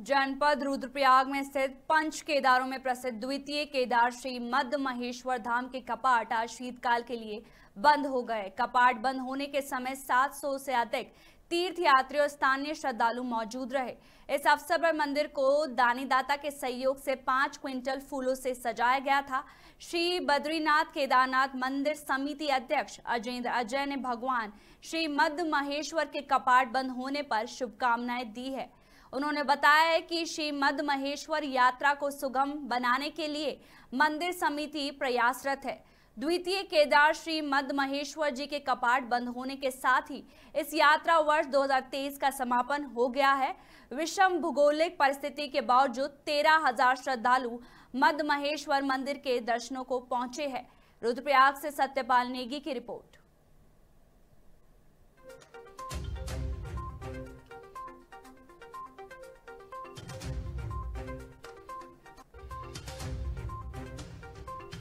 जनपद रुद्रप्रयाग में स्थित पंच केदारों में प्रसिद्ध द्वितीय केदार श्री मध्य महेश्वर धाम के कपाट आज शीतकाल के लिए बंद हो गए कपाट बंद होने के समय 700 से अधिक तीर्थ और स्थानीय श्रद्धालु मौजूद रहे इस अवसर पर मंदिर को दानीदाता के सहयोग से पांच क्विंटल फूलों से सजाया गया था श्री बद्रीनाथ केदारनाथ मंदिर समिति अध्यक्ष अजेंद्र अजय ने भगवान श्री मध्य महेश्वर के कपाट बंद होने पर शुभकामनाएं दी है उन्होंने बताया है कि श्री मद महेश्वर यात्रा को सुगम बनाने के लिए मंदिर समिति प्रयासरत है द्वितीय केदार श्री मद महेश्वर जी के कपाट बंद होने के साथ ही इस यात्रा वर्ष 2023 का समापन हो गया है विषम भूगोलिक परिस्थिति के बावजूद तेरह हजार श्रद्धालु मद महेश्वर मंदिर के दर्शनों को पहुंचे हैं रुद्रप्रयाग से सत्यपाल नेगी की रिपोर्ट